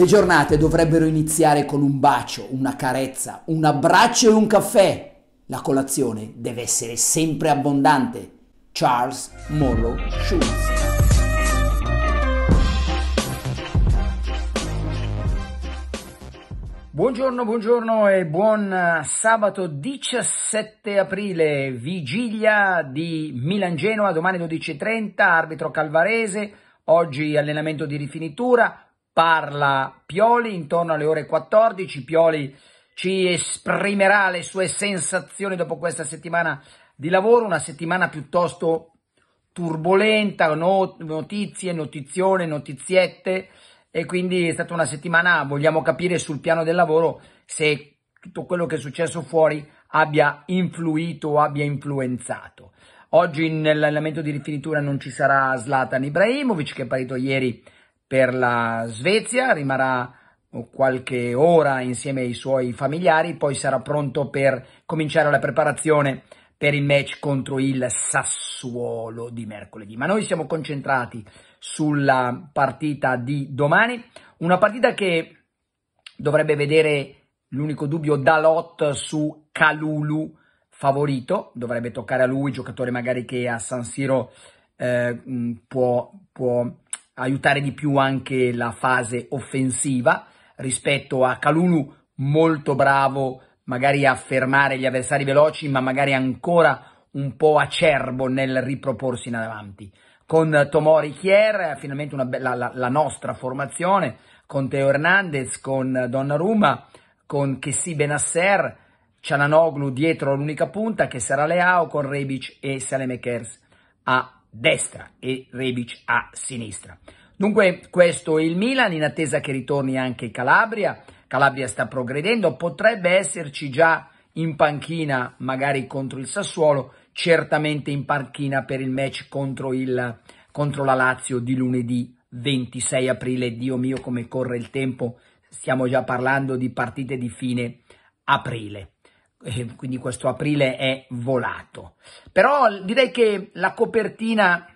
Le giornate dovrebbero iniziare con un bacio, una carezza, un abbraccio e un caffè. La colazione deve essere sempre abbondante. Charles Morrow Schulz. Buongiorno, buongiorno e buon eh, sabato 17 aprile, vigilia di Milan-Genoa, domani 12.30, arbitro Calvarese, oggi allenamento di rifinitura, parla Pioli intorno alle ore 14. Pioli ci esprimerà le sue sensazioni dopo questa settimana di lavoro, una settimana piuttosto turbolenta, notizie, notizione, notiziette e quindi è stata una settimana, vogliamo capire sul piano del lavoro se tutto quello che è successo fuori abbia influito o abbia influenzato. Oggi nell'allenamento di rifinitura non ci sarà Zlatan Ibrahimovic che è partito ieri per la Svezia, rimarrà uh, qualche ora insieme ai suoi familiari, poi sarà pronto per cominciare la preparazione per il match contro il Sassuolo di mercoledì. Ma noi siamo concentrati sulla partita di domani, una partita che dovrebbe vedere l'unico dubbio Dalot su Calulu favorito, dovrebbe toccare a lui, giocatore magari che a San Siro eh, mm, può, può aiutare di più anche la fase offensiva rispetto a Calulu molto bravo magari a fermare gli avversari veloci ma magari ancora un po' acerbo nel riproporsi in avanti. Con Tomori Chier, eh, finalmente una bella, la, la nostra formazione, con Teo Hernandez, con Donnarumma, con Kessi Benasser, Ciananoglu dietro l'unica punta che sarà Leao, con Rebic e Salemekers a destra e Rebic a sinistra. Dunque questo è il Milan in attesa che ritorni anche Calabria. Calabria sta progredendo, potrebbe esserci già in panchina magari contro il Sassuolo, certamente in panchina per il match contro, il, contro la Lazio di lunedì 26 aprile. Dio mio come corre il tempo, stiamo già parlando di partite di fine aprile. Eh, quindi questo aprile è volato. Però direi che la copertina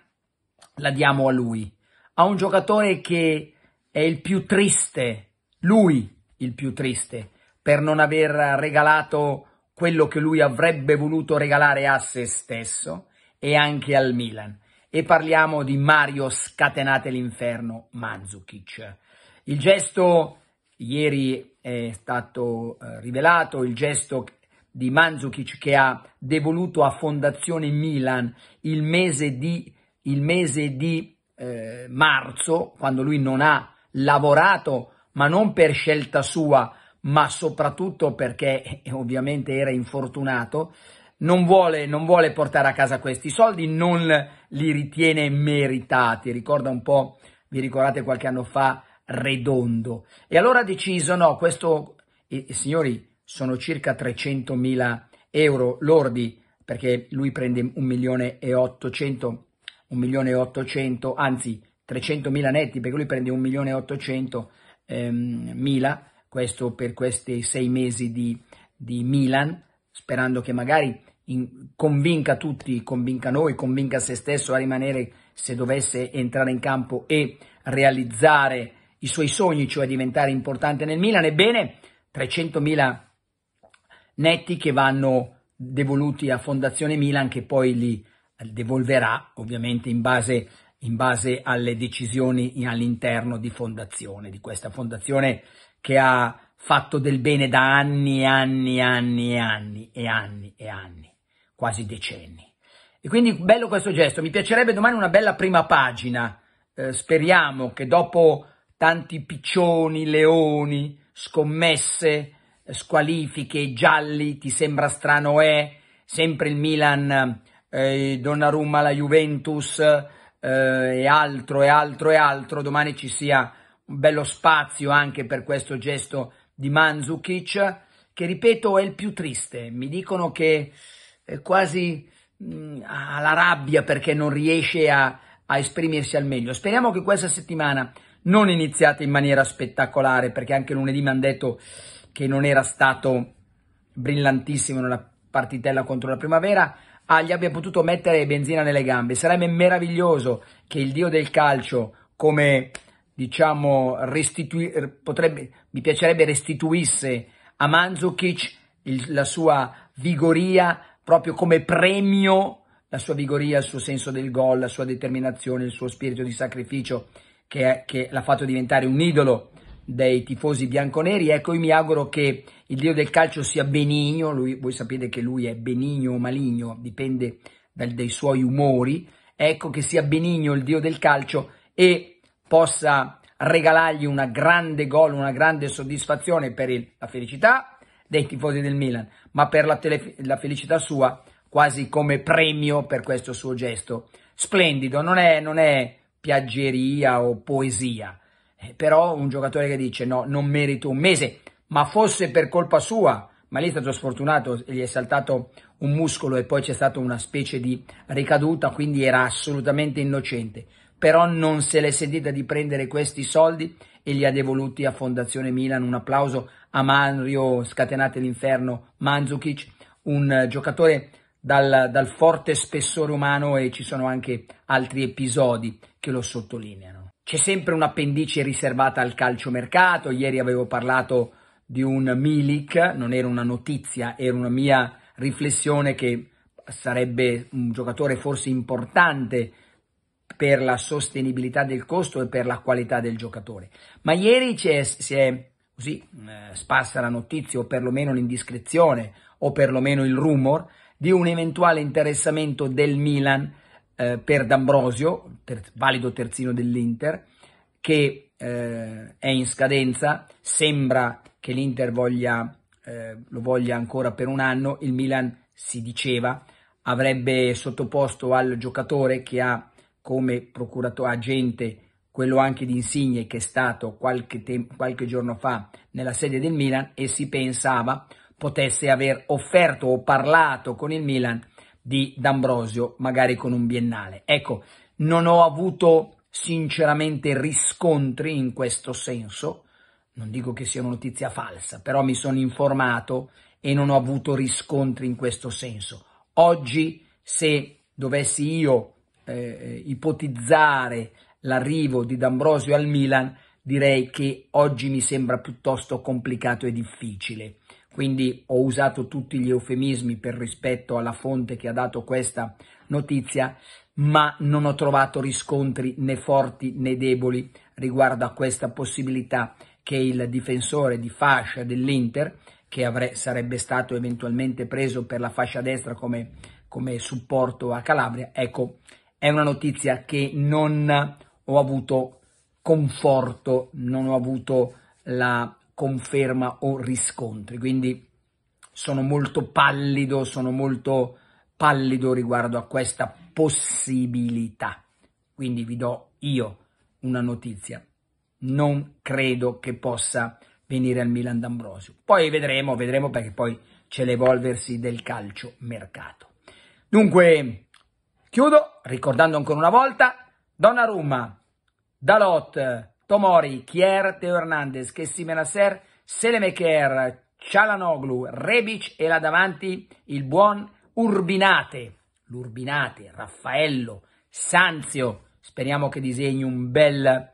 la diamo a lui, a un giocatore che è il più triste, lui il più triste, per non aver regalato quello che lui avrebbe voluto regalare a se stesso e anche al Milan. E parliamo di Mario Scatenate l'Inferno Manzukic. Il gesto ieri è stato eh, rivelato il gesto di Mandzukic che ha devoluto a Fondazione Milan il mese di, il mese di eh, marzo, quando lui non ha lavorato, ma non per scelta sua, ma soprattutto perché eh, ovviamente era infortunato, non vuole, non vuole, portare a casa questi soldi, non li ritiene meritati. Ricorda un po', vi ricordate qualche anno fa, Redondo. E allora ha deciso, no, questo, eh, signori, sono circa 300.000 euro lordi, perché lui prende 1 milione e 800, 1 milione e 800, anzi 300.000 netti, perché lui prende 1 milione e 800 ehm, mila, questo per questi sei mesi di, di Milan, sperando che magari in, convinca tutti, convinca noi, convinca se stesso a rimanere se dovesse entrare in campo e realizzare i suoi sogni, cioè diventare importante nel Milan. Ebbene, 300.000 netti che vanno devoluti a Fondazione Milan che poi li eh, devolverà ovviamente in base, in base alle decisioni all'interno di fondazione, di questa fondazione che ha fatto del bene da anni e anni e anni e anni e anni e anni, quasi decenni. E quindi bello questo gesto, mi piacerebbe domani una bella prima pagina, eh, speriamo che dopo tanti piccioni, leoni, scommesse, squalifiche, gialli, ti sembra strano è, sempre il Milan, eh, Donnarumma, la Juventus eh, e altro e altro e altro, domani ci sia un bello spazio anche per questo gesto di Manzukic, che ripeto è il più triste, mi dicono che è quasi mh, mm, la rabbia perché non riesce a, a esprimersi al meglio. Speriamo che questa settimana non iniziate in maniera spettacolare, perché anche lunedì mi hanno detto che non era stato brillantissimo nella partitella contro la primavera, ah, gli abbia potuto mettere benzina nelle gambe. Sarebbe meraviglioso che il dio del calcio, come diciamo, restitu- potrebbe, mi piacerebbe restituisse a Manzukic il, la sua vigoria proprio come premio, la sua vigoria, il suo senso del gol, la sua determinazione, il suo spirito di sacrificio che, è, che l'ha fatto diventare un idolo dei tifosi bianconeri. Ecco, io mi auguro che il dio del calcio sia benigno, lui, voi sapete che lui è benigno o maligno, dipende dal, dai suoi umori. Ecco che sia benigno il dio del calcio e possa regalargli una grande gol, una grande soddisfazione per il, la felicità dei tifosi del Milan, ma per la, tele, la felicità sua quasi come premio per questo suo gesto. Splendido, non è, non è piaggeria o poesia, eh, però un giocatore che dice no, non merito un mese, ma fosse per colpa sua, ma lì è stato sfortunato, gli è saltato un muscolo e poi c'è stata una specie di ricaduta, quindi era assolutamente innocente. Però non se l'è sentita di prendere questi soldi e li ha devoluti a Fondazione Milan. Un applauso a Mario, scatenate l'inferno, Mandzukic, un giocatore dal, dal forte spessore umano e ci sono anche altri episodi che lo sottolineano. C'è sempre un'appendice riservata al calciomercato. Ieri avevo parlato di un Milik, non era una notizia, era una mia riflessione che sarebbe un giocatore forse importante per la sostenibilità del costo e per la qualità del giocatore. Ma ieri si è così eh, sparsa la notizia, o perlomeno l'indiscrezione, o perlomeno il rumor, di un eventuale interessamento del Milan eh, per D'Ambrosio, ter- valido terzino dell'Inter, che eh, è in scadenza, sembra che l'Inter voglia, eh, lo voglia ancora per un anno, il Milan si diceva avrebbe sottoposto al giocatore che ha come procuratore agente quello anche di Insigne che è stato qualche, te- qualche giorno fa nella sede del Milan e si pensava potesse aver offerto o parlato con il Milan di D'Ambrosio, magari con un biennale. Ecco, non ho avuto sinceramente riscontri in questo senso, non dico che sia una notizia falsa, però mi sono informato e non ho avuto riscontri in questo senso. Oggi, se dovessi io eh, ipotizzare l'arrivo di D'Ambrosio al Milan, direi che oggi mi sembra piuttosto complicato e difficile quindi ho usato tutti gli eufemismi per rispetto alla fonte che ha dato questa notizia, ma non ho trovato riscontri né forti né deboli riguardo a questa possibilità che il difensore di fascia dell'Inter, che avre- sarebbe stato eventualmente preso per la fascia destra come, come supporto a Calabria, ecco, è una notizia che non ho avuto conforto, non ho avuto la conferma o riscontri. Quindi sono molto pallido, sono molto pallido riguardo a questa possibilità. Quindi vi do io una notizia. Non credo che possa venire al Milan d'Ambrosio. Poi vedremo, vedremo perché poi c'è l'evolversi del calcio mercato. Dunque, chiudo ricordando ancora una volta Donnarumma, Dalot, Tomori, Kier, Teo Hernandez, Kessimenaser, Selemeker, Cialanoglu, Rebic e là davanti il buon Urbinate, l'Urbinate, Raffaello, Sanzio, speriamo che disegni un bel,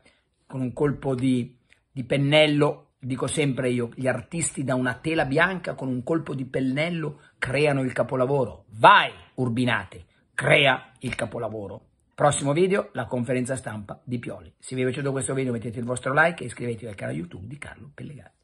con un colpo di, di pennello, dico sempre io, gli artisti da una tela bianca con un colpo di pennello creano il capolavoro, vai Urbinate, crea il capolavoro. Prossimo video, la conferenza stampa di Pioli. Se vi è piaciuto questo video mettete il vostro like e iscrivetevi al canale YouTube di Carlo Pellegari.